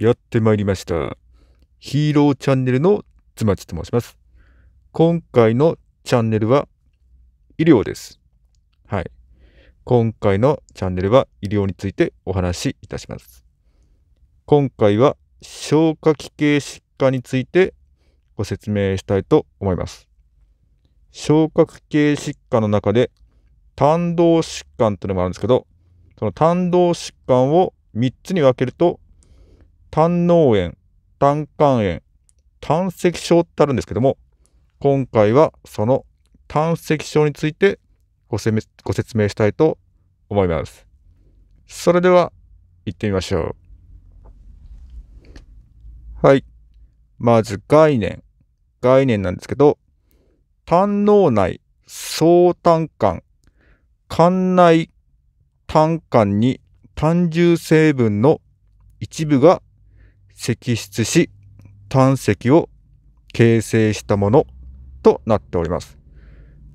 やってまいりました。ヒーローチャンネルのつまちと申します。今回のチャンネルは医療です。はい。今回のチャンネルは医療についてお話しいたします。今回は消化器系疾患についてご説明したいと思います。消化器系疾患の中で胆道疾患というのもあるんですけど、その胆道疾患を3つに分けると胆脳炎、胆管炎、胆石症ってあるんですけども、今回はその胆石症についてごせご説明したいと思います。それでは行ってみましょう。はい。まず概念。概念なんですけど、胆脳内総胆管、肝内胆管に胆汁成分の一部が析出し、胆石を形成したものとなっております。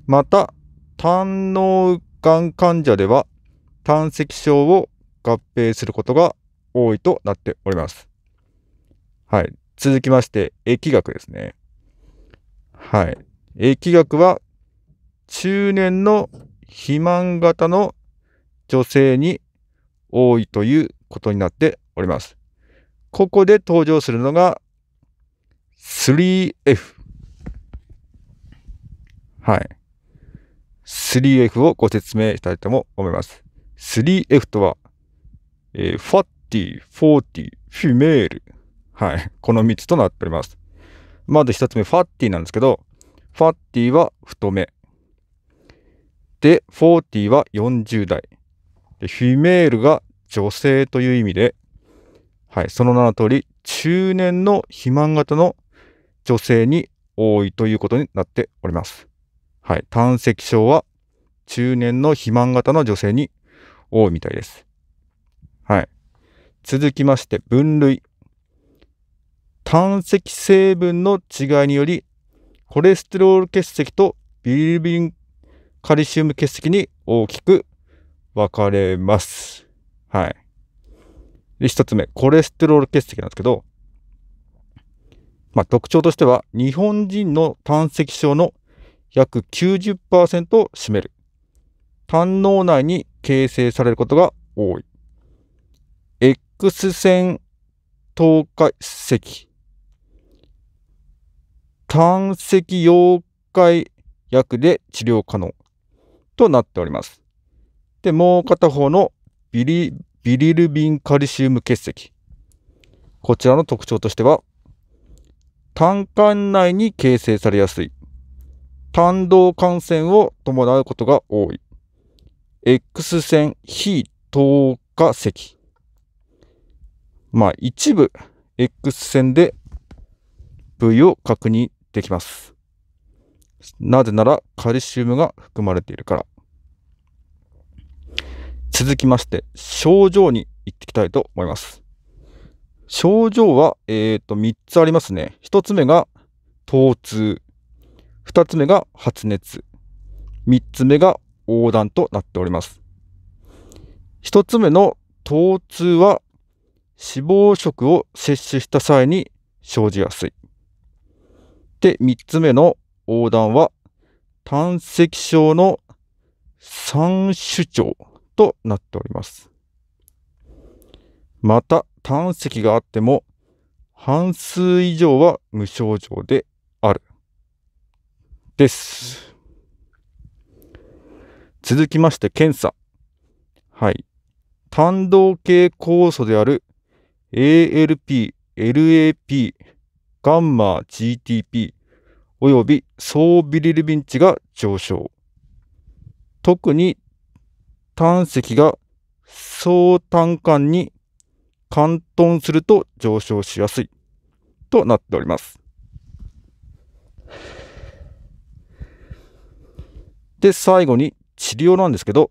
また、胆のがん患者では、胆石症を合併することが多いとなっております。はい。続きまして、疫学ですね。はい。疫学は、中年の肥満型の女性に多いということになっております。ここで登場するのが 3F。はい。3F をご説明したいと思います。3F とは、えー、ファッティ、フォーティ、フィメール。はい。この3つとなっております。まず1つ目、ファッティなんですけど、ファッティは太め。で、フォーティは40代。で、フィメールが女性という意味で、はい、その名の通り、中年の肥満型の女性に多いということになっております。はい、胆石症は中年の肥満型の女性に多いみたいです。はい。続きまして、分類。胆石成分の違いにより、コレステロール結石とビリビンカリシウム結石に大きく分かれます。はい。で、一つ目、コレステロール結石なんですけど、まあ、特徴としては、日本人の胆石症の約90%を占める。胆脳内に形成されることが多い。X 線透過石。胆石溶解薬で治療可能となっております。で、もう片方のビリビリルビンカルシウム結石。こちらの特徴としては、胆管内に形成されやすい。胆道感染を伴うことが多い。X 線非透過石。まあ、一部 X 線で部位を確認できます。なぜならカルシウムが含まれているから。続きまして、症状に行っていきたいと思います。症状は、えー、と、3つありますね。1つ目が、疼痛。2つ目が、発熱。3つ目が、横断となっております。1つ目の疼痛は、脂肪食を摂取した際に生じやすい。で、3つ目の横断は、胆石症の三種症となっております。また、胆石があっても、半数以上は無症状である。です。続きまして、検査。はい。胆動系酵素である ALP、LAP、ガンマ GTP および総ビリルビン値が上昇。特に胆石が総単管に関頓すると上昇しやすいとなっております。で、最後に治療なんですけど、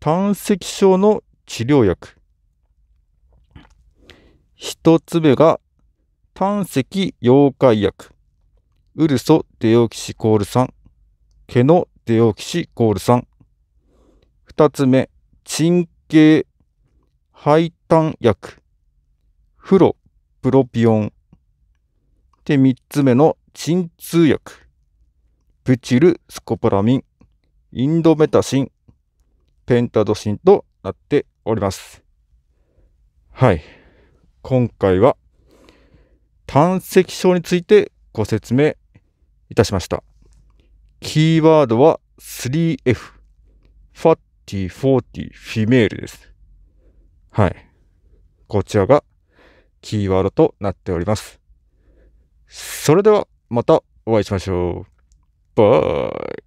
胆石症の治療薬。一つ目が胆石溶解薬。ウルソデオキシコール酸。毛のデオキシコール酸。2つ目、鎮経、配炭薬、フロ、プロピオン。で、3つ目の鎮痛薬、プチルスコポラミン、インドメタシン、ペンタドシンとなっております。はい。今回は、胆石症についてご説明いたしました。キーワードは 3F。ファッ40、40フィメールです。はい。こちらがキーワードとなっております。それではまたお会いしましょう。バイ。